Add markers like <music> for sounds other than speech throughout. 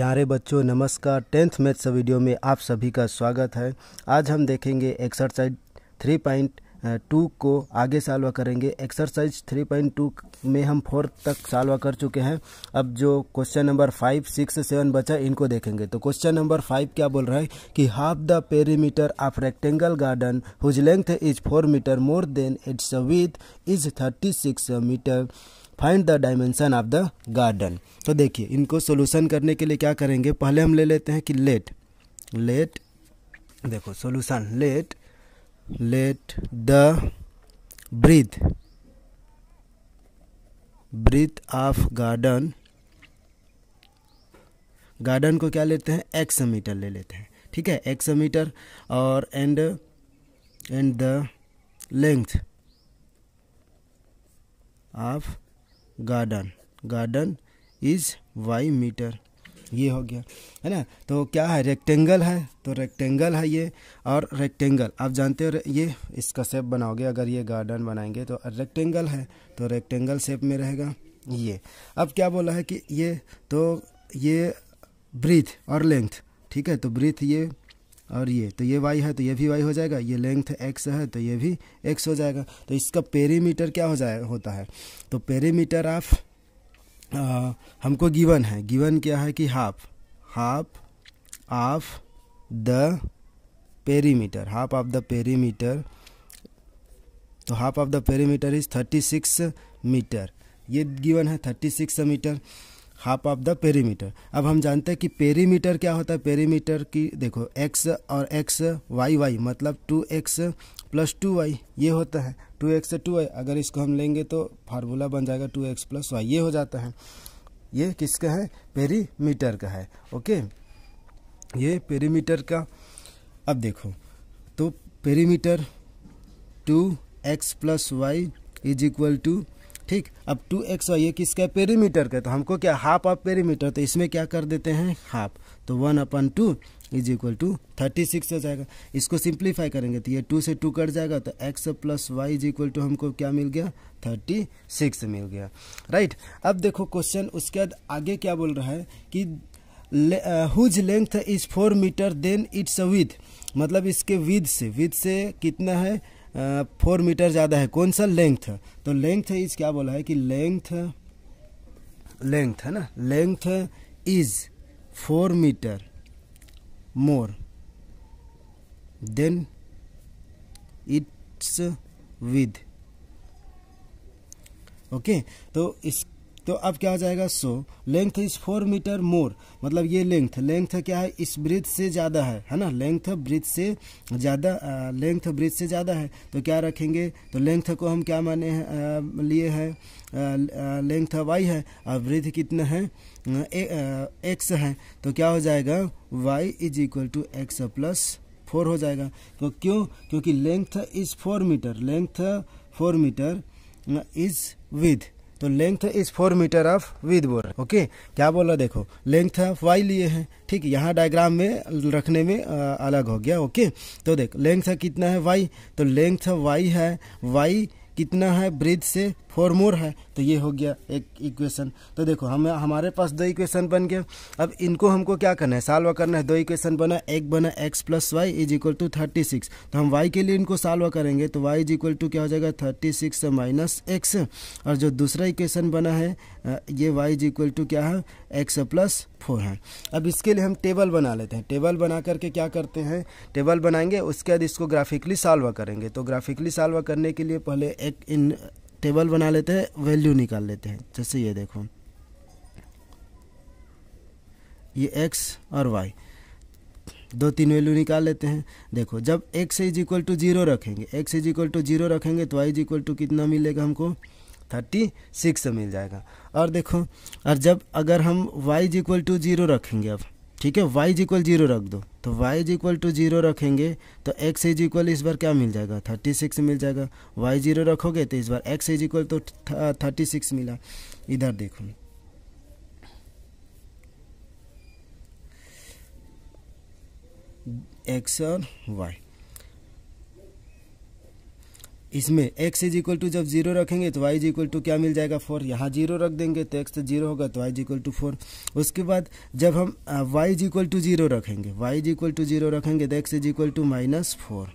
प्यारे बच्चों नमस्कार टेंथ मैथ्स वीडियो में आप सभी का स्वागत है आज हम देखेंगे एक्सरसाइज थ्री पॉइंट टू को आगे सालवा करेंगे एक्सरसाइज थ्री पॉइंट टू में हम फोर्थ तक सालवा कर चुके हैं अब जो question number five six seven बचा इनको देखेंगे तो क्वेश्चन नंबर फाइव क्या बोल रहा है कि half the perimeter of rectangle garden whose length is four metre more then its width is thirty six metre find the dimension of the garden तो देखिए इनको सोल्यूशन करने के लिए क्या करेंगे पहले हम ले लेते हैं कि लेट लेट देखो solution let let the breadth breadth of garden garden को क्या लेते हैं एक्स मीटर ले लेते हैं ठीक है एक्स मीटर और and and the length of garden garden is Y metre ये हो गया है ना तो क्या है रेक्टेंगल है तो रेक्टेंगल है ये और रेक्टेंगल आप जानते हो ये इसका सेप बनाओगे अगर ये गार्डन बनाएंगे तो रेक्टेंगल है तो रेक्टेंगल सेप में रहेगा ये अब क्या बोला है कि ये तो ये ब्रीथ और लेंथ ठीक है तो ब्रीथ ये और ये तो ये वाई है तो ये भी वाई हो जाएगा ये लेंथ एक्स है तो ये भी एक्स हो जाएगा तो इसका पेरीमीटर क्या हो जाए होता है तो पेरीमीटर ऑफ हमको गिवन है गिवन क्या है कि half half of the perimeter half of the perimeter तो half of the perimeter is thirty six metre ये गिवन है thirty six metre half of the perimeter अब हम जानते हैं कि पेरीमीटर क्या होता है पेरीमीटर की देखो एक्स और एक्स वाई वाई मतलब two x plus two Y ये होता है टू एक्स टू वाई अगर इसको हम लेंगे तो फार्मूला बन जाएगा टू एक्स प्लस वाई ये हो जाता है ये किसका है पेरीमीटर का है ओके ये पेरीमीटर का अब देखो तो perimeter two x plus Y is equal to ठीक अब टू एक्स वाई ये किसका है पेरीमीटर का तो हमको क्या हाफ ऑफ पेरीमीटर तो इसमें क्या कर देते हैं हाफ तो one upon two is equal to thirty six हो जाएगा इसको सिंप्लीफाई करेंगे तो ये टू से टू कट जाएगा तो x plus Y is equal to हमको क्या मिल गया थर्टी सिक्स मिल गया राइट अब देखो क्वेश्चन उसके बाद आगे क्या बोल रहा है कि whose length is four metre then its width मतलब इसके विद से विद से कितना है फोर मीटर ज़्यादा है कौन सा लेंथ तो लेंथ इज क्या बोला है कि लेंथ लेंथ है ना length is four metre more then its width okay तो इस तो अब क्या हो जाएगा so length is four metre more मतलब ये लेंथ लेंथ क्या है इस ब्रिथ से ज़्यादा है है ना लेंथ ब्रिथ से ज़्यादा लेंथ ब्रिथ से ज़्यादा है तो क्या रखेंगे तो लेंथ को हम क्या माने लिए हैं लेंथ वाई है और ब्रिथ कितना है एक्स है तो क्या हो जाएगा Y is equal to x plus four हो जाएगा तो क्यों क्योंकि length is four metre length four metre is width तो length is four metre of width more okay क्या बोला देखो लेंथ ऑफ वाई लिए हैं ठीक यहाँ डायग्राम में रखने में आ, अलग हो गया ओके तो देख लेंथ कितना है वाई तो लेंथ वाई है वाई कितना है ब्रिथ से फोर मोर है तो ये हो गया एक इक्वेशन तो देखो हम हमारे पास दो इक्वेशन बन गया अब इनको हमको क्या करना है सॉल्व करना है दो इक्वेशन बना एक बना X plus Y is equal to thirty six तो हम वाई के लिए इनको सॉल्व करेंगे तो वाई इज इक्वल टू क्या हो जाएगा थर्टी सिक्स माइनस एक्स और जो दूसरा इक्वेशन बना है ये वाई इज इक्वल टू क्या है एक्स प्लस फोर है अब इसके लिए हम टेबल बना लेते हैं टेबल बना करके क्या करते हैं टेबल बनाएंगे उसके बाद इसको ग्राफिकली सॉल्व करेंगे तो ग्राफिकली सॉल्व करने के लिए पहले एक इन टेबल बना लेते हैं वैल्यू निकाल लेते हैं जैसे ये देखो ये एक्स और वाई दो तीन वैल्यू निकाल लेते हैं देखो जब x is equal to zero रखेंगे X is equal to zero रखेंगे तो वाई इज इक्वल टू कितना मिलेगा हमको थर्टी सिक्स मिल जाएगा और देखो और जब अगर हम Y is equal to zero रखेंगे अब ठीक है वाई इज इक्वल जीरो रख दो तो Y is equal to zero रखेंगे तो एक्स इज इक्वल इस बार क्या मिल जाएगा थर्टी सिक्स मिल जाएगा वाई जीरो रखोगे तो इस बार एक्स इज इक्वल तो थर्टी सिक्स मिला इधर देखो एक्स और वाई इसमें एक्स इज इक्वल टू जब जीरो रखेंगे तो वाई इज इक्वल टू क्या मिल जाएगा फोर यहाँ जीरो रख देंगे तो एक्स जीरो तो होगा तो Y is equal to four उसके बाद जब हम Y is equal to zero रखेंगे y is equal to zero रखेंगे तो x is equal to minus four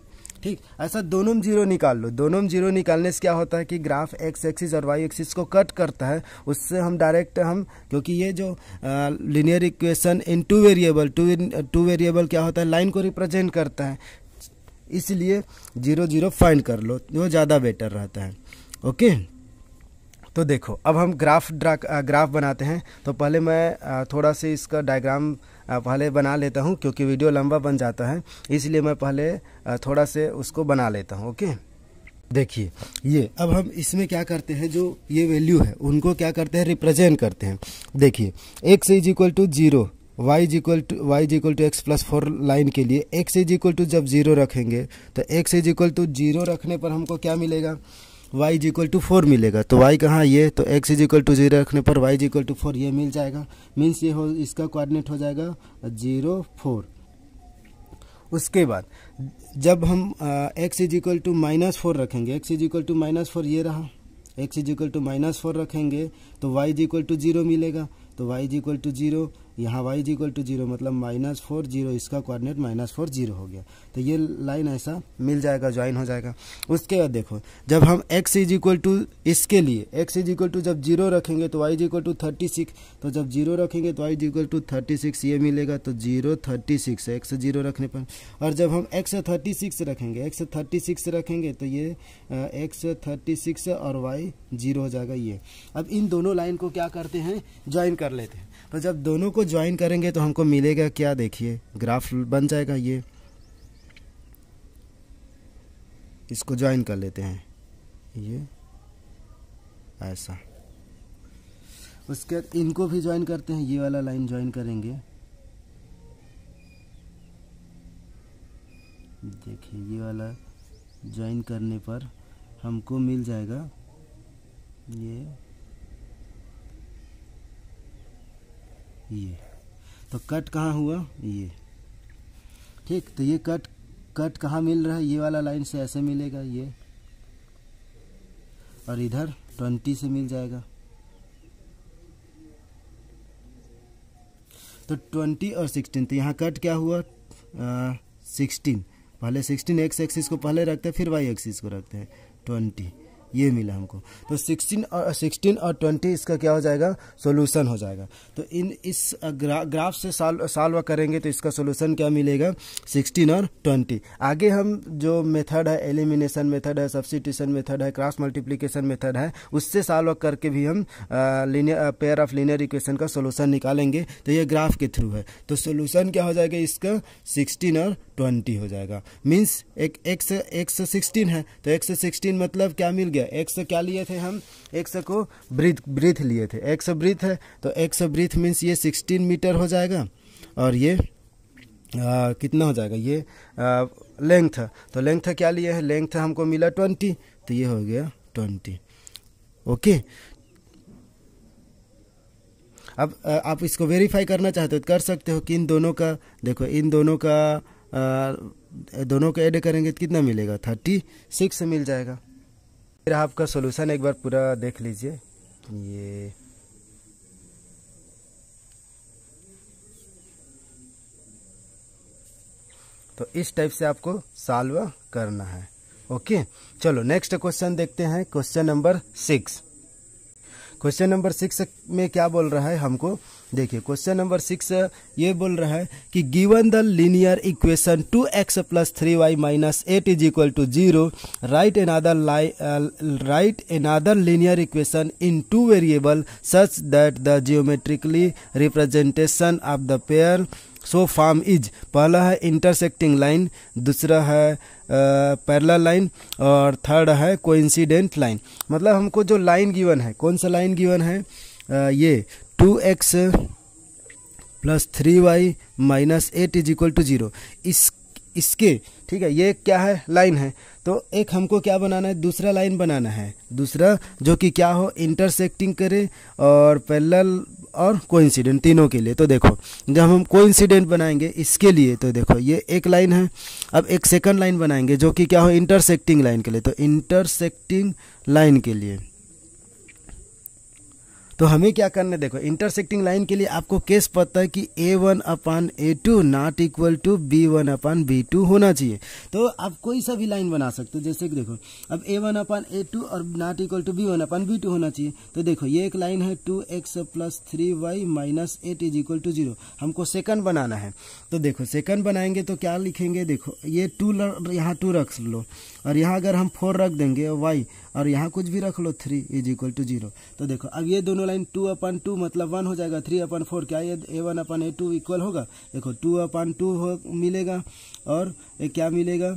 ठीक ऐसा दोनों में जीरो निकाल लो दोनों में जीरो निकालने से क्या होता है कि ग्राफ एक्स एक्सिस और वाई एक्सिस को कट करता है उससे हम डायरेक्ट हम क्योंकि ये जो linear equation in two variable two two variable क्या होता है लाइन को रिप्रेजेंट करता है इसलिए जीरो जीरो फाइंड कर लो वो ज़्यादा बेटर रहता है ओके तो देखो अब हम ग्राफ ड्रा ग्राफ बनाते हैं तो पहले मैं थोड़ा सा इसका डायग्राम पहले बना लेता हूँ क्योंकि वीडियो लंबा बन जाता है इसलिए मैं पहले थोड़ा से उसको बना लेता हूँ ओके देखिए ये अब हम इसमें क्या करते हैं जो ये वैल्यू है उनको क्या करते हैं रिप्रेजेंट करते हैं देखिए x is equal to zero y is equal to Y is equal to x plus four line के लिए x इज इक्वल टू जब जीरो रखेंगे तो x is equal to zero रखने पर हमको क्या मिलेगा y is equal to four मिलेगा तो y कहाँ ये तो x is equal to zero रखने पर y is equal to four ये मिल जाएगा मीन्स ये हो इसका कोऑर्डिनेट हो जाएगा जीरो फोर उसके बाद जब हम x is equal to minus four रखेंगे X is equal to minus four ये रहा X is equal to minus four रखेंगे तो Y is equal to zero मिलेगा तो Y is equal to zero यहाँ Y is equal to zero मतलब minus four zero इसका कोऑर्डिनेट माइनस फोर जीरो हो गया तो ये लाइन ऐसा मिल जाएगा ज्वाइन हो जाएगा उसके बाद देखो जब हम एक्स इज इक्वल टू इसके लिए एक्स इज इक्वल टू जब जीरो रखेंगे तो Y is equal to thirty six तो जब जीरो रखेंगे तो Y is equal to thirty six ये मिलेगा तो zero thirty six x zero रखने पर और जब हम एक्स थर्टी सिक्स रखेंगे एक्स थर्टी सिक्स रखेंगे तो ये एक्स थर्टी सिक्स और वाई जीरो हो जाएगा ये अब इन दोनों लाइन को क्या करते हैं ज्वाइन कर लेते हैं तो जब दोनों को ज्वाइन करेंगे तो हमको मिलेगा क्या देखिए ग्राफ बन जाएगा ये इसको ज्वाइन कर लेते हैं ये ऐसा उसके बाद इनको भी ज्वाइन करते हैं ये वाला लाइन ज्वाइन करेंगे देखिए ये वाला ज्वाइन करने पर हमको मिल जाएगा ये ये तो कट कहाँ हुआ ये ठीक तो ये कट कट कहाँ मिल रहा है ये वाला लाइन से ऐसे मिलेगा ये और इधर ट्वेंटी से मिल जाएगा तो ट्वेंटी और सिक्सटीन तो यहाँ कट क्या हुआ सिक्सटीन पहले सिक्सटीन एक्स एक्सिस को पहले रखते हैं फिर वाई एक्सिस को रखते हैं ट्वेंटी ये मिला हमको तो सिक्सटीन uh, और सिक्सटीन और ट्वेंटी इसका क्या हो जाएगा सोल्यूशन हो जाएगा तो इन इस ग्रा, uh, ग्राफ से साल साल्व करेंगे तो इसका सोल्यूशन क्या मिलेगा सिक्सटीन और ट्वेंटी आगे हम जो मेथड है एलिमिनेशन मेथड है सब्सिट्यूशन मेथड है क्रॉस मल्टीप्लीकेशन मेथड है उससे सॉल्व करके भी हम linear pair of linear equation का सोल्यूशन निकालेंगे तो ये ग्राफ के थ्रू है तो सोल्यूशन क्या हो जाएगा इसका सिक्सटीन और ट्वेंटी हो जाएगा मीन्स एक एक्स एक्स सिक्सटीन है तो एक्स सिक्सटीन मतलब क्या मिल गया एक्स क्या लिए थे हम एक्स को ब्रीथ ब्रीथ लिए थे एक्स ब्रीथ है तो एक्स ब्रीथ मीन्स ये सिक्सटीन मीटर हो जाएगा और ये आ, कितना हो जाएगा ये लेंथ तो लेंथ क्या लिए है लेंथ हमको मिला ट्वेंटी तो ये हो गया ट्वेंटी ओके अब आप इसको वेरीफाई करना चाहते हो तो कर सकते हो कि इन दोनों का देखो इन दोनों का आ, दोनों को ऐड करेंगे तो कितना मिलेगा थर्टी सिक्स मिल जाएगा फिर आपका सोल्यूशन एक बार पूरा देख लीजिए ये तो इस टाइप से आपको सॉल्व करना है ओके चलो नेक्स्ट क्वेश्चन देखते हैं question number six question number six में क्या बोल रहा है हमको देखिए क्वेश्चन नंबर सिक्स ये बोल रहा है कि given the linear equation two x plus three y minus eight is equal to zero right an another right another linear equation in two variable such that the geometrically representation of the pair so form is पहला है intersecting line दूसरा है parallel line और third है coincident line मतलब हमको जो line given है कौन सा लाइन गिवन है आ, ये two x plus three y minus eight is equal to zero इस इसके ठीक है ये क्या है लाइन है तो एक हमको क्या बनाना है दूसरा लाइन बनाना है दूसरा जो कि क्या हो इंटरसेक्टिंग करे और पैरल और कोइंसिडेंट तीनों के लिए तो देखो जब हम कोइंसिडेंट बनाएंगे इसके लिए तो देखो ये एक लाइन है अब एक सेकंड लाइन बनाएंगे जो कि क्या हो इंटरसेक्टिंग लाइन के लिए तो इंटरसेक्टिंग लाइन के लिए तो हमें क्या करने देखो इंटरसेक्टिंग लाइन के लिए आपको केस पता है कि a one upon a two not equal to b one upon b two होना चाहिए तो आप कोई सा भी लाइन बना सकते हो जैसे कि देखो अब a one upon a two और not equal to b one upon b two होना चाहिए तो देखो ये एक लाइन है two x plus three y minus eight is equal to zero हमको सेकंड बनाना है तो देखो सेकंड बनाएंगे तो क्या लिखेंगे देखो ये टू यहाँ टू रख लो और यहाँ अगर हम फोर रख देंगे वाई और यहाँ कुछ भी रख लो three is equal to zero तो देखो अब ये दोनों लाइन टू अपन टू मतलब वन हो जाएगा थ्री अपन फोर क्या ये a one upon a two equal होगा देखो टू अपन टू हो मिलेगा और ये क्या मिलेगा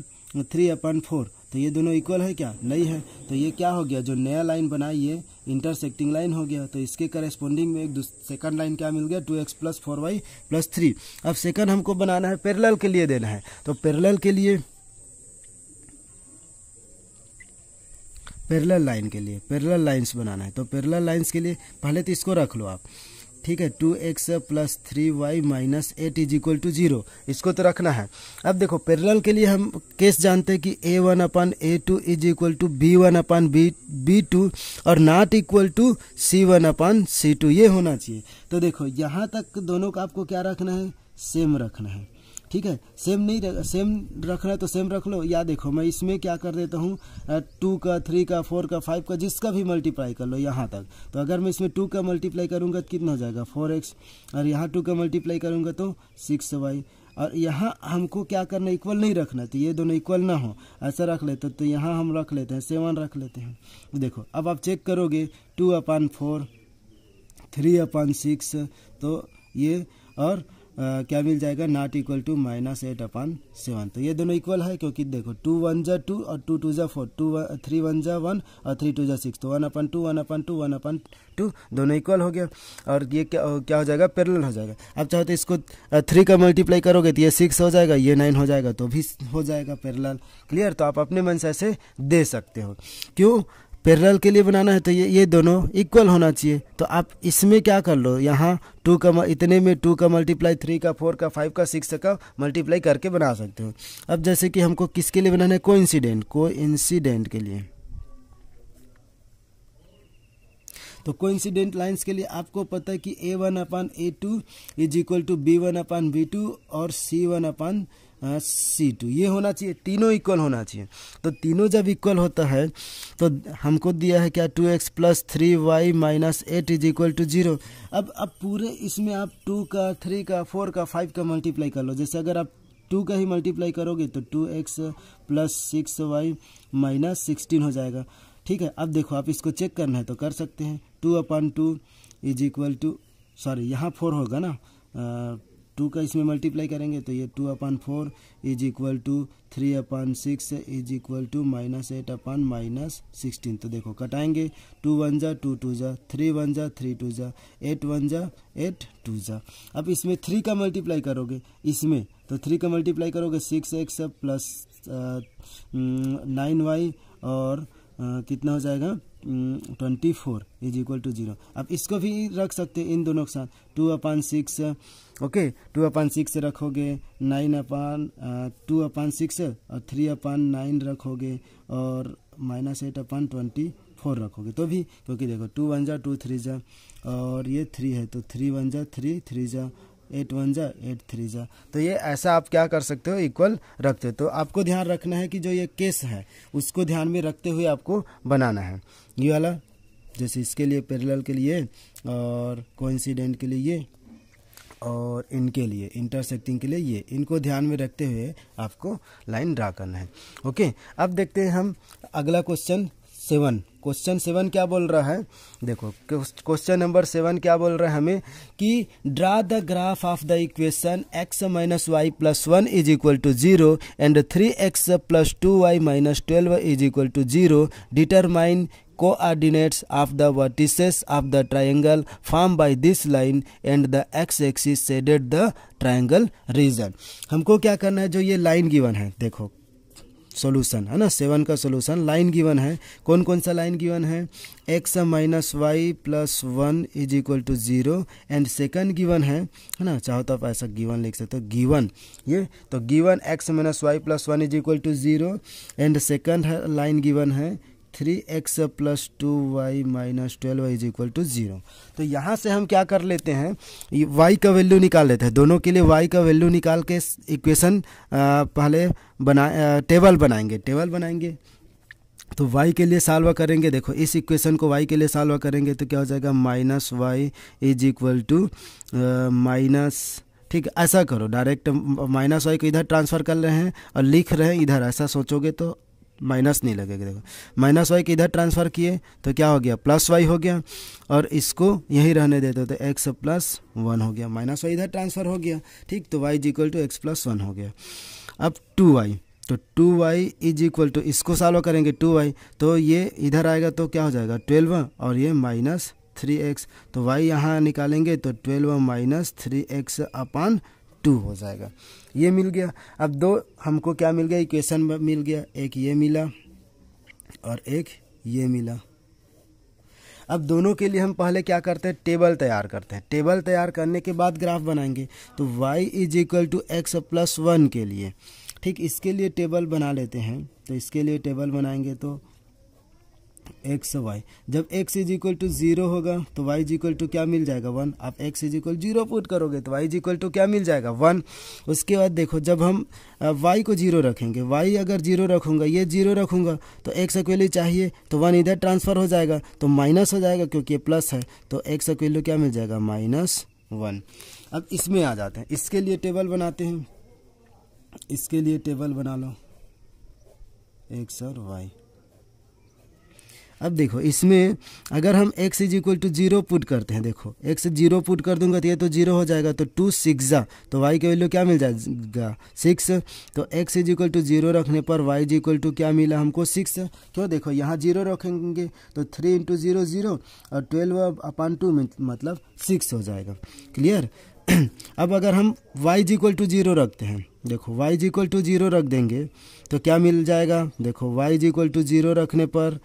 थ्री अपन फोर तो ये दोनों इक्वल है क्या नहीं है तो ये क्या हो गया जो नया लाइन बना ये इंटरसेक्टिंग लाइन हो गया तो इसके करेस्पॉन्डिंग में एक सेकंड लाइन क्या मिल गया two x plus four y plus three अब सेकंड हमको बनाना है पैरेलल के लिए देना है तो पैरेलल के लिए पैरेलल लाइन के लिए पैरेलल लाइन्स बनाना है तो पैरेलल लाइन्स के लिए पहले तो इसको रख लो आप ठीक है two x plus three y minus eight is equal to zero इसको तो रखना है अब देखो पैरेलल के लिए हम केस जानते हैं कि a one upon a two is equal to b one upon b b two और not equal to c one upon c two ये होना चाहिए तो देखो यहाँ तक दोनों का आपको क्या रखना है सेम रखना है ठीक है सेम नहीं रख सेम रखना है तो सेम रख लो या देखो मैं इसमें क्या कर देता हूँ टू का थ्री का फोर का फाइव का जिसका भी मल्टीप्लाई कर लो यहाँ तक तो अगर मैं इसमें टू का मल्टीप्लाई करूँगा तो कितना हो जाएगा फोर एक्स और यहाँ टू का मल्टीप्लाई करूँगा तो सिक्स वाई और यहाँ हमको क्या करना इक्वल नहीं रखना तो ये दोनों इक्वल ना हो ऐसा रख लेते तो यहाँ हम रख लेते हैं सेवन रख लेते हैं देखो अब आप चेक करोगे two upon four three upon six तो ये और क्या मिल जाएगा not equal to minus eight upon seven तो ये दोनों इक्वल है क्योंकि देखो टू वन जा टू और टू टू जा फोर टू थ्री वन जा वन और थ्री टू जा सिक्स तो वन अपन टू वन अपन टू वन अपन टू दोनों इक्वल हो गया और ये क्या क्या हो जाएगा पेरल हो जाएगा अब चाहो तो इसको थ्री का मल्टीप्लाई करोगे तो ये सिक्स हो जाएगा ये नाइन हो जाएगा तो भी हो जाएगा पेरल क्लियर तो आप अपने मन से ऐसे दे सकते हो क्यों पैरल के लिए बनाना है तो ये ये दोनों इक्वल होना चाहिए तो आप इसमें क्या कर लो यहाँ टू का इतने में टू का मल्टीप्लाई थ्री का फोर का फाइव का सिक्स का मल्टीप्लाई करके बना सकते हो अब जैसे कि हमको किसके लिए बनाना है को इंसीडेंट के लिए तो कोइंसिडेंट लाइन्स के लिए आपको पता है कि a one upon a two is equal to b one upon b two और c one upon c two ये होना चाहिए तीनों इक्वल होना चाहिए तो तीनों जब इक्वल होता है तो हमको दिया है क्या two x plus three y minus eight is equal to zero अब अब पूरे इसमें आप टू का थ्री का फोर का फाइव का मल्टीप्लाई कर लो जैसे अगर आप टू का ही मल्टीप्लाई करोगे तो two x plus six y minus sixteen हो जाएगा ठीक है अब देखो आप इसको चेक करना है तो कर सकते हैं two upon two is equal to sorry यहाँ फोर होगा ना टू का इसमें मल्टीप्लाई करेंगे तो ये two upon four is equal to three upon six is equal to minus eight upon minus sixteen तो देखो कटाएंगे टू वन जा टू टू जा थ्री वन जा थ्री टू जा एट वन जा एट टू जा अब इसमें थ्री का मल्टीप्लाई करोगे इसमें तो थ्री का मल्टीप्लाई करोगे six x plus nine y और कितना हो जाएगा twenty four is equal to zero आप इसको भी रख सकते हैं इन दोनों के साथ two upon six okay two upon six रखोगे nine upon two upon six और थ्री अपान नाइन रखोगे और minus eight upon twenty four रखोगे तो भी क्योंकि देखो टू वन जा टू थ्री जा और ये थ्री है तो थ्री वन जा थ्री थ्री जा एट वन ज़ा एट थ्री ज़ा तो ये ऐसा आप क्या कर सकते हो इक्वल रखते हो तो आपको ध्यान रखना है कि जो ये केस है उसको ध्यान में रखते हुए आपको बनाना है ये वाला जैसे इसके लिए पैरेलल के लिए और कोइंसिडेंट के लिए ये और इनके लिए इंटरसेक्टिंग के लिए ये इनको ध्यान में रखते हुए आपको लाइन ड्रा करना है ओके अब देखते हैं हम अगला क्वेश्चन सेवन क्वेश्चन सेवन क्या बोल रहा है देखो क्वेश्चन नंबर सेवन क्या बोल रहा है हमें कि draw the graph of the equation x minus y plus one is equal to zero and three x plus two y minus twelve is equal to zero determine coordinates of the vertices of the triangle formed by this line and the x-axis shaded the triangle region हमको क्या करना है जो ये line given है देखो solution है ना सेवन का सोल्यूशन लाइन गिवन है कौन कौन सा लाइन गिवन है x minus y plus one is equal to zero and second given है है ना चाहो तो आप ऐसा गिवन लिख सकते हो गिवन ये तो given x minus y plus one is equal to zero and second है लाइन गिवन है three x plus two y minus twelve is equal to zero तो यहाँ से हम क्या कर लेते हैं वाई का वैल्यू निकाल लेते हैं दोनों के लिए वाई का वैल्यू निकाल के इक्वेशन पहले बना टेबल बनाएंगे टेबल बनाएंगे तो y के लिए सॉल्व करेंगे देखो इस इक्वेशन को y के लिए सॉल्व करेंगे तो क्या हो जाएगा minus y is equal to minus ठीक ऐसा करो डायरेक्ट माइनस वाई को इधर ट्रांसफ़र कर रहे हैं और लिख रहे हैं इधर ऐसा सोचोगे तो माइनस नहीं लगेगा देखो माइनस वाई के इधर ट्रांसफ़र किए तो क्या हो गया प्लस वाई हो गया और इसको यहीं रहने देते तो एक्स प्लस वन हो गया माइनस वाई इधर ट्रांसफ़र हो गया ठीक तो Y is equal to x plus one हो गया अब टू वाई तो two Y is equal to इसको सॉल्व करेंगे टू वाई तो ये इधर आएगा तो क्या हो जाएगा ट्वेल्व और ये माइनस थ्री एक्स तो वाई यहाँ निकालेंगे तो twelve minus three x upon two हो जाएगा ये मिल गया अब दो हमको क्या मिल गया इक्वेशन मिल गया एक ये मिला और एक ये मिला अब दोनों के लिए हम पहले क्या करते हैं टेबल तैयार करते हैं टेबल तैयार करने के बाद ग्राफ बनाएंगे तो y is equal to x plus one के लिए ठीक इसके लिए टेबल बना लेते हैं तो इसके लिए टेबल बनाएंगे तो एक्स वाई जब x is equal to zero होगा तो वाई इज इक्वल टू क्या मिल जाएगा वन आप x is equal zero put करोगे तो वाई इज इक्वल टू क्या मिल जाएगा वन उसके बाद देखो जब हम वाई को जीरो रखेंगे वाई अगर जीरो रखूंगा ये जीरो रखूंगा तो एक्स अक्वेल्यू चाहिए तो वन इधर ट्रांसफर हो जाएगा तो माइनस हो जाएगा क्योंकि ये प्लस है तो एक्स अक्वेल्यू क्या मिल जाएगा माइनस वन अब इसमें आ जाते हैं इसके लिए टेबल बनाते हैं इसके लिए टेबल बना लो एक्स और वाई अब देखो इसमें अगर हम x is equal to zero put करते हैं देखो एक्स जीरो पुट कर दूंगा तो ये तो जीरो हो जाएगा तो टू सिक्स जा तो वाई का वैल्यू क्या मिल जाएगा सिक्स तो x is equal to zero रखने पर वाई इज इक्वल टू क्या मिला हमको सिक्स क्यों देखो यहाँ जीरो रखेंगे तो थ्री इंटू जीरो जीरो और ट्वेल्व अपान टू मतलब सिक्स हो जाएगा क्लियर <clears throat> अब अगर हम Y is equal to zero रखते हैं देखो y is equal to zero रख देंगे तो क्या मिल जाएगा देखो y is equal to zero रखने पर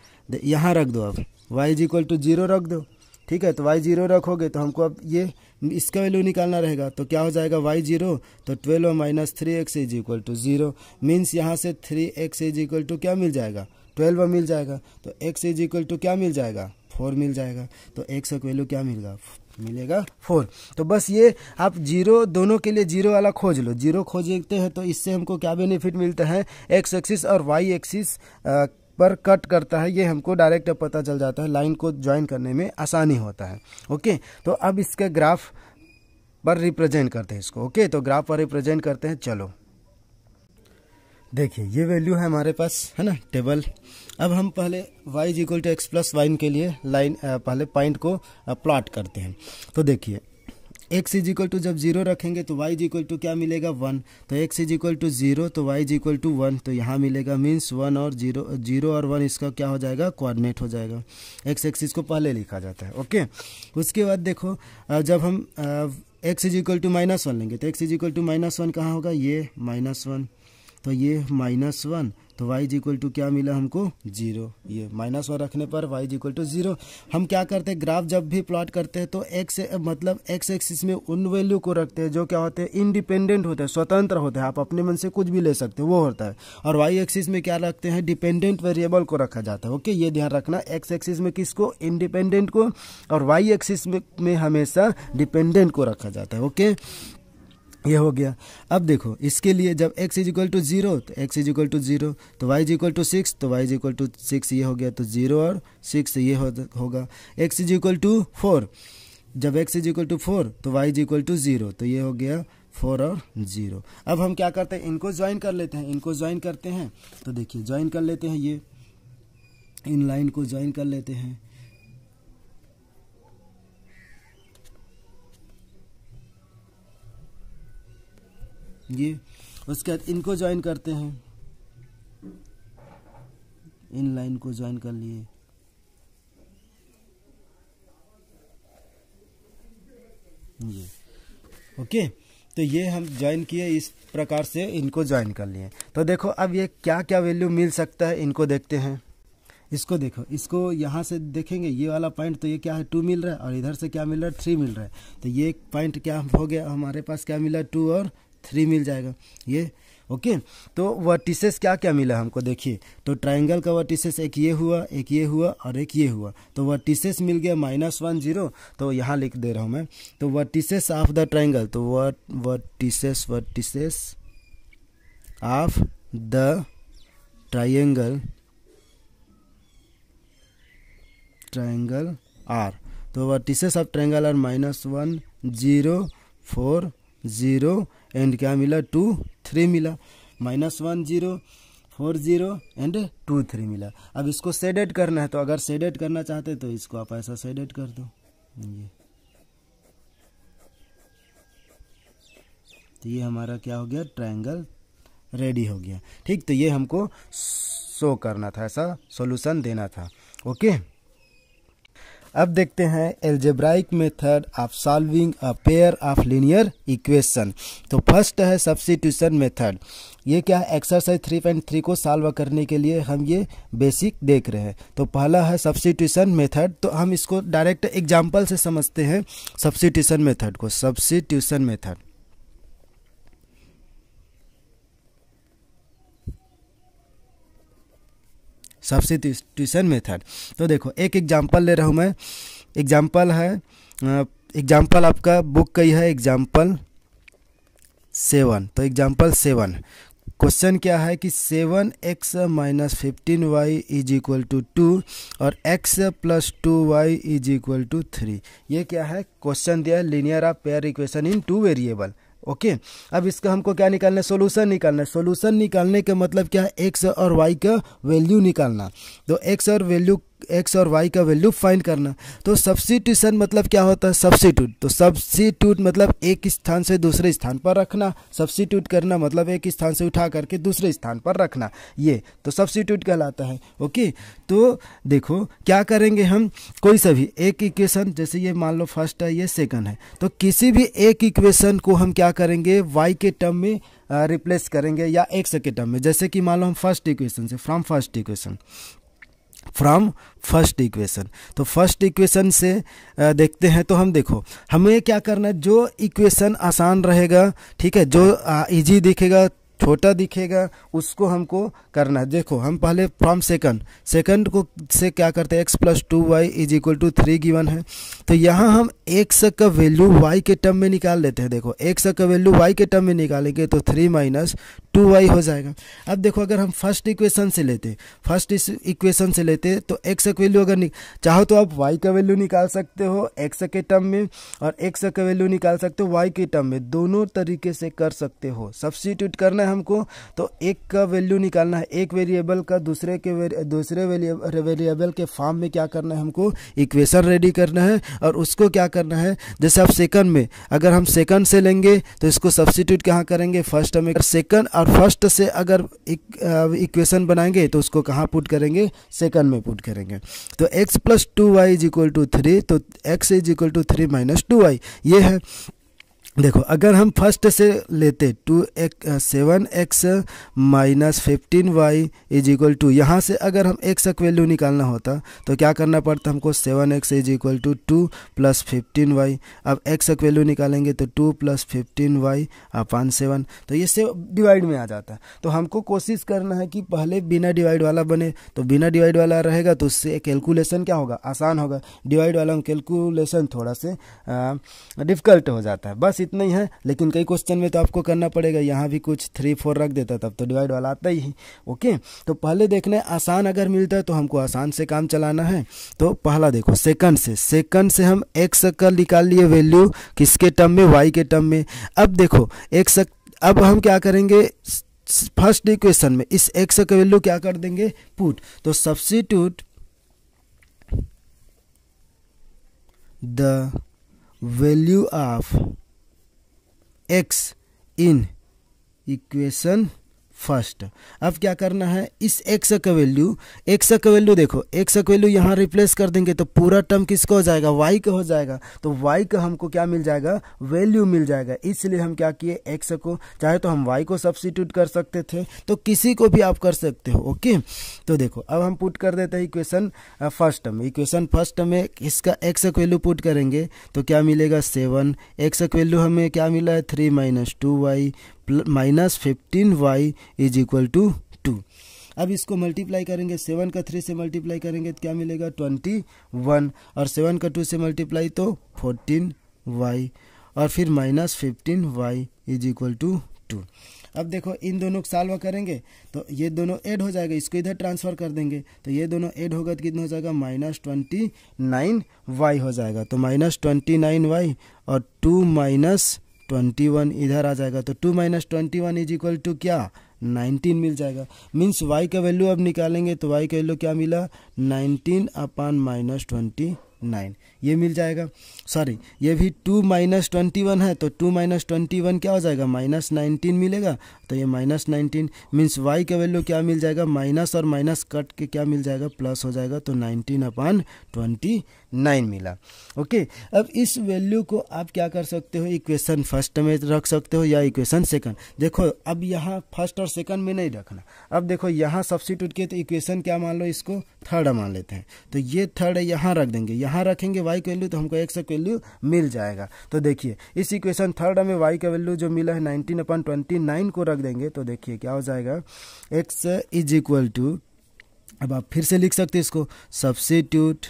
यहाँ रख दो अब y is equal to zero रख दो ठीक है तो y जीरो रखोगे तो हमको अब ये इसका वैल्यू निकालना रहेगा तो क्या हो जाएगा y जीरो तो twelve minus three x is equal to zero means यहाँ से three x is equal to क्या मिल जाएगा ट्वेल्व मिल जाएगा तो x इज इक्वल टू क्या मिल जाएगा फोर मिल जाएगा तो x का वैल्यू क्या मिलेगा मिलेगा फोर तो बस ये आप जीरो दोनों के लिए जीरो वाला खोज लो जीरो खोजते हैं तो इससे हमको क्या बेनिफिट मिलता है एक्स एक्सिस और वाई एक्सिस पर कट करता है ये हमको डायरेक्ट पता चल जाता है लाइन को ज्वाइन करने में आसानी होता है ओके तो अब इसका ग्राफ पर रिप्रेजेंट करते हैं इसको ओके तो ग्राफ पर रिप्रेजेंट करते हैं चलो देखिए ये वैल्यू है हमारे पास है ना टेबल अब हम पहले y is equal to x plus one के लिए लाइन पहले पॉइंट को प्लॉट करते हैं तो देखिए एक्स इज इक्वल टू जब जीरो रखेंगे तो y इज इक्वल टू क्या मिलेगा वन तो x is equal to zero तो Y is equal to one तो यहाँ मिलेगा मीन्स वन और जीरो जीरो और वन इसका क्या हो जाएगा कोऑर्डिनेट हो जाएगा एक्स एक्सिस को पहले लिखा जाता है ओके उसके बाद देखो जब हम x is equal to minus one लेंगे तो x is equal to minus one कहाँ होगा ये माइनस वन तो ये माइनस वन तो वाई इज इक्वल टू क्या मिला हमको जीरो ये माइनस वन रखने पर y is equal to zero हम क्या करते हैं ग्राफ जब भी प्लॉट करते हैं तो एक्स मतलब एक्स एक्सिस में उन वैल्यू को रखते हैं जो क्या होते हैं इंडिपेंडेंट होते हैं स्वतंत्र होते हैं आप अपने मन से कुछ भी ले सकते हैं वो होता है और वाई एक्सिस में क्या रखते हैं डिपेंडेंट वेरिएबल को रखा जाता है ओके ये ध्यान रखना एक्स एक्सिस में किसको इंडिपेंडेंट को और वाई एक्सिस में हमेशा डिपेंडेंट को रखा जाता है ओके ये हो गया अब देखो इसके लिए जब x is equal to zero तो x is equal to zero तो y is equal to six तो y is equal to six ये हो गया तो जीरो और सिक्स ये हो, होगा x is equal to four जब x is equal to four तो y is equal to zero तो ये हो गया फोर और जीरो अब हम क्या करते हैं इनको ज्वाइन कर लेते हैं इनको ज्वाइन करते हैं तो देखिए ज्वाइन कर लेते हैं ये इन लाइन को ज्वाइन कर लेते हैं ये उसके बाद इनको ज्वाइन करते हैं इन लाइन को ज्वाइन कर लिए ये ओके तो ये हम ज्वाइन किए इस प्रकार से इनको ज्वाइन कर लिए तो देखो अब ये क्या क्या वैल्यू मिल सकता है इनको देखते हैं इसको देखो इसको यहाँ से देखेंगे ये वाला पॉइंट तो ये क्या है टू मिल रहा है और इधर से क्या मिल रहा है थ्री मिल रहा है तो ये पॉइंट क्या हो गया हमारे पास क्या मिला टू और थ्री मिल जाएगा ये ओके तो वर्टिसेस क्या क्या मिला हमको देखिए तो ट्राइंगल का वर्टिसेस एक ये हुआ एक ये हुआ और एक ये हुआ तो वर्टिसेस मिल गया माइनस वन जीरो तो यहाँ लिख दे रहा हूँ मैं तो वर्टिसेस ऑफ द ट्राइंगल तो vert vertices vertices of the triangle triangle are तो vertices of triangle are minus one zero four zero and क्या मिला टू थ्री मिला minus one zero four zero and two three मिला अब इसको shaded करना है तो अगर सेडेड करना चाहते तो इसको आप ऐसा सेडेड कर दो ये तो ये हमारा क्या हो गया ट्राइंगल रेडी हो गया ठीक तो ये हमको शो करना था ऐसा सॉल्यूशन देना था ओके अब देखते हैं algebraic method of solving a pair of linear equation तो फर्स्ट है सब्सिट्यूशन मेथड ये क्या है एक्सरसाइज थ्री पॉइंट थ्री को सॉल्व करने के लिए हम ये बेसिक देख रहे हैं तो पहला है सब्सिट्यूशन मेथड तो हम इसको डायरेक्ट एग्जाम्पल से समझते हैं सब्सिट्यूशन मेथड को सब्सिट्यूशन मेथड सब्सिट्यूशन मेथड तो देखो एक एग्जाम्पल ले रहा हूँ मैं एग्जाम्पल है एग्जाम्पल आपका बुक का ही है एग्जाम्पल सेवन तो एग्जाम्पल सेवन क्वेश्चन क्या है कि seven x minus fifteen y is equal to two और x plus two Y is equal to three ये क्या है क्वेश्चन दिया है linear of pair equation in two variable okay अब इसका हमको क्या निकालना है सोल्यूशन निकालना है सोल्यूशन निकालने का मतलब क्या है एक्स और वाई का वैल्यू निकालना तो एक्स और वैल्यू एक्स और वाई का वैल्यू फाइंड करना तो सब्सिट्यूशन मतलब क्या होता है सब्सिट्यूट तो सब्सिट्यूट मतलब एक स्थान से दूसरे स्थान पर रखना सब्सिट्यूट करना मतलब एक स्थान से उठा करके दूसरे स्थान पर रखना ये तो सब्सिट्यूट कहलाता है ओके तो देखो क्या करेंगे हम कोई सा भी एक इक्वेशन जैसे ये मान लो फर्स्ट है ये सेकंड है तो किसी भी एक इक्वेशन को हम क्या करेंगे वाई के टर्म में रिप्लेस करेंगे या एक्स के टर्म में जैसे कि मान लो हम फर्स्ट इक्वेशन से from first equation from first equation तो फर्स्ट इक्वेशन से देखते हैं तो हम देखो हमें क्या करना है जो इक्वेशन आसान रहेगा ठीक है जो इजी दिखेगा छोटा दिखेगा उसको हमको करना है देखो हम पहले फ्रॉम सेकंड सेकंड को से क्या करते हैं x plus two Y is equal to three given है तो यहाँ हम एक्स का वैल्यू वाई के टर्म में निकाल लेते हैं देखो एक्स का वैल्यू वाई के टर्म में निकालेंगे तो थ्री माइनस टू वाई हो जाएगा अब देखो अगर हम फर्स्ट इक्वेशन से लेते फर्स्ट इक्वेशन से लेते तो एक्स का वैल्यू अगर चाहो तो आप वाई का वैल्यू निकाल सकते हो एक्स के टर्म में और एक्स का वैल्यू निकाल सकते हो वाई के टर्म में दोनों तरीके से कर सकते हो सब्सिट्यूट करना है हमको तो एक का वैल्यू निकालना है एक वेरिएबल का दूसरे के दूसरे वेरिएबल के फॉर्म में क्या करना है हमको इक्वेशन रेडी करना है और उसको क्या करना है जैसे आप सेकंड में अगर हम सेकंड से लेंगे तो इसको सब्सिट्यूट कहाँ करेंगे फर्स्ट में सेकंड और फर्स्ट से अगर इक्वेशन बनाएंगे तो उसको कहाँ पुट करेंगे सेकंड में पुट करेंगे तो x plus two Y is equal to three तो x is equal to three minus two Y ये है देखो अगर हम फर्स्ट से लेते टू एक seven x minus fifteen y is equal to यहाँ से अगर हम एक्स का वैल्यू निकालना होता तो क्या करना पड़ता हमको seven x is equal to two plus fifteen y अब एक्स का वैल्यू निकालेंगे तो two plus fifteen y upon seven तो ये सेव डिवाइड में आ जाता है तो हमको कोशिश करना है कि पहले बिना डिवाइड वाला बने तो बिना डिवाइड वाला रहेगा तो उससे कैलकुलेसन क्या होगा आसान होगा डिवाइड वाला कैलकुलेसन थोड़ा से डिफिकल्ट uh, हो जाता है बस इतना ही है लेकिन कई क्वेश्चन में तो आपको करना पड़ेगा यहाँ भी कुछ थ्री फोर रख देता तब तो डिवाइड वाला आता ही ओके तो पहले देखने आसान अगर मिलता है तो हमको आसान से काम चलाना है तो पहला देखो सेकंड से सेकंड से हम एक सक्कर निकाल लिए वैल्यू किसके टर्म में वाई के टर्म में अब देखो एक सक अब हम क्या करेंगे फर्स्ट इक्वेशन में इस एक्स का वैल्यू क्या कर देंगे पुट तो substitute the value of x in equation first अब क्या करना है इस एक्स का वैल्यू एक्स का वैल्यू देखो एक्स का वैल्यू यहाँ रिप्लेस कर देंगे तो पूरा टर्म किसका हो जाएगा वाई का हो जाएगा तो वाई का हमको क्या मिल जाएगा वैल्यू मिल जाएगा इसलिए हम क्या किए एक्स को चाहे तो हम वाई को सब्सिट्यूट कर सकते थे तो किसी को भी आप कर सकते हो ओके तो देखो अब हम पुट कर देते हैं इक्वेशन फर्स्ट में इक्वेशन फर्स्ट में इसका एक्स का वैल्यू पुट करेंगे तो क्या मिलेगा सेवन एक्स का वैल्यू हमें क्या मिला है three minus two y minus fifteen y is equal to two अब इसको मल्टीप्लाई करेंगे सेवन का थ्री से मल्टीप्लाई करेंगे तो क्या मिलेगा ट्वेंटी वन और सेवन का टू से मल्टीप्लाई तो फोर्टीन वाई और फिर minus fifteen y is equal to two अब देखो इन दोनों को साल्व करेंगे तो ये दोनों ऐड हो जाएगा इसको इधर ट्रांसफर कर देंगे तो ये दोनों ऐड होगा तो कितना हो जाएगा माइनस ट्वेंटी नाइन वाई हो जाएगा तो माइनस ट्वेंटी नाइन वाई और टू माइनस ट्वेंटी वन इधर आ जाएगा तो two minus twenty one is equal to क्या नाइनटीन मिल जाएगा मीन्स वाई का वैल्यू अब निकालेंगे तो वाई का वैल्यू क्या मिला nineteen upon minus twenty nine ये मिल जाएगा सॉरी ये भी टू माइनस ट्वेंटी वन है तो टू माइनस ट्वेंटी वन क्या हो जाएगा माइनस नाइनटीन मिलेगा तो ये माइनस नाइनटीन मीन्स वाई का वैल्यू क्या मिल जाएगा माइनस और माइनस कट के क्या मिल जाएगा प्लस हो जाएगा तो नाइनटीन अपॉन ट्वेंटी नाइन मिला ओके अब इस वैल्यू को आप क्या कर सकते हो इक्वेशन फर्स्ट में रख सकते हो या इक्वेशन सेकंड देखो अब यहाँ फर्स्ट और सेकंड में नहीं रखना अब देखो यहाँ सब्सिट्यूट किए तो इक्वेशन क्या मान लो इसको थर्ड मान लेते हैं तो ये थर्ड यहाँ रख देंगे यहाँ यहाँ रखेंगे वाई की वैल्यू तो हमको एक्स की वैल्यू मिल जाएगा तो देखिए इस इक्वेशन थर्ड में वाई का वैल्यू जो मिला है नाइनटीन अपन ट्वेंटी नाइन को रख देंगे तो देखिए क्या हो जाएगा एक्स इज इक्वल टू अब आप फिर से लिख सकते हैं इसको substitute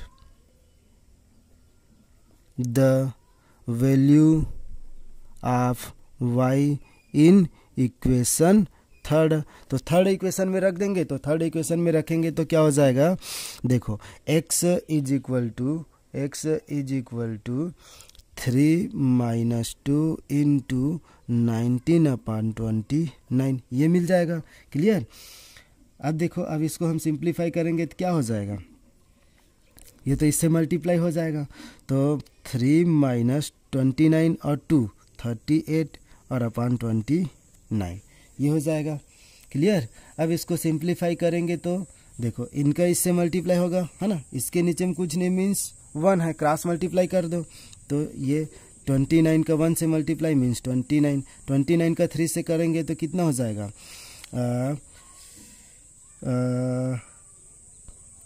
the value of y in equation third तो थर्ड इक्वेशन में रख देंगे तो थर्ड इक्वेशन में रखेंगे तो क्या हो जाएगा देखो x is equal to x is equal to three minus two into nineteen upon twenty nine ये मिल जाएगा क्लियर अब देखो अब इसको हम सिंप्लीफाई करेंगे तो क्या हो जाएगा ये तो इससे मल्टीप्लाई हो जाएगा तो थ्री माइनस ट्वेंटी नाइन और टू थर्टी एट और अपान ट्वेंटी नाइन ये हो जाएगा क्लियर अब इसको सिंप्लीफाई करेंगे तो देखो इनका इससे मल्टीप्लाई होगा है ना इसके नीचे में कुछ नहीं मीन्स वन है क्रॉस मल्टीप्लाई कर दो तो ये ट्वेंटी नाइन का वन से multiply means twenty nine twenty nine का थ्री से करेंगे तो कितना हो जाएगा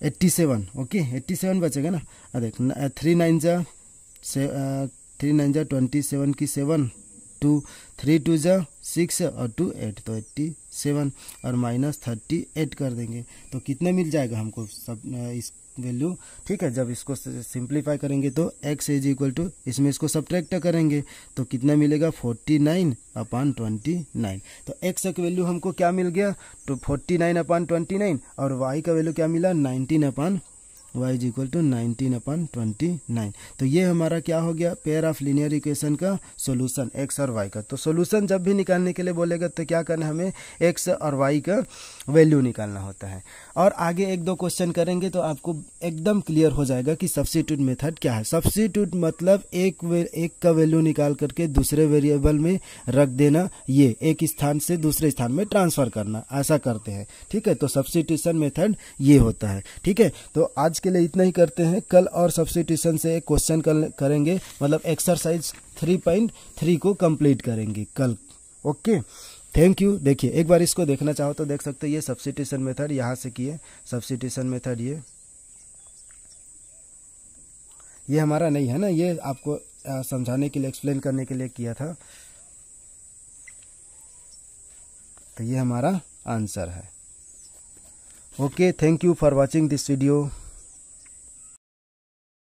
eighty seven okay eighty seven बचेगा ना देख थ्री नाइन जा थ्री नाइन जा ट्वेंटी सेवन की सेवन टू थ्री टू जो सिक्स और टू एट तो एट्टी सेवन और माइनस थर्टी एट कर देंगे तो कितना मिल जाएगा हमको सब इस वैल्यू ठीक है जब इसको सिंप्लीफाई करेंगे तो एक्स इज इक्वल टू इसमें इसको सब्ट्रैक्ट करेंगे तो कितना मिलेगा forty nine upon twenty nine तो एक्स का वैल्यू हमको क्या मिल गया तो forty nine upon twenty nine और वाई का वैल्यू क्या मिला nineteen upon y is equal to nineteen upon twenty nine तो ये हमारा क्या हो गया पेयर ऑफ लीनियर इक्वेशन का सोल्यूशन एक्स और वाई का तो सोल्यूशन जब भी निकालने के लिए बोलेगा तो क्या करना हमें एक्स और वाई का वैल्यू निकालना होता है और आगे एक दो क्वेश्चन करेंगे तो आपको एकदम क्लियर हो जाएगा कि सब्सिट्यूट मेथड क्या है सब्सिट्यूट मतलब एक एक का वैल्यू निकाल करके दूसरे वेरिएबल में रख देना ये एक स्थान से दूसरे स्थान में ट्रांसफर करना ऐसा करते हैं ठीक है तो सब्सिट्यूशन मेथड ये होता है ठीक है तो आज के लिए इतना ही करते हैं कल और सब्सिट्यूशन से एक क्वेश्चन करेंगे मतलब एक्सरसाइज थ्री पॉइंट थ्री को कंप्लीट करेंगे कल ओके थैंक यू देखिए एक बार इसको देखना चाहो तो देख सकते हो ये सब्सिटेशन मेथड यहाँ से किए सब्सिटेशन मेथड ये ये हमारा नहीं है ना ये आपको समझाने के लिए एक्सप्लेन करने के लिए किया था तो ये हमारा आंसर है okay thank you for watching this video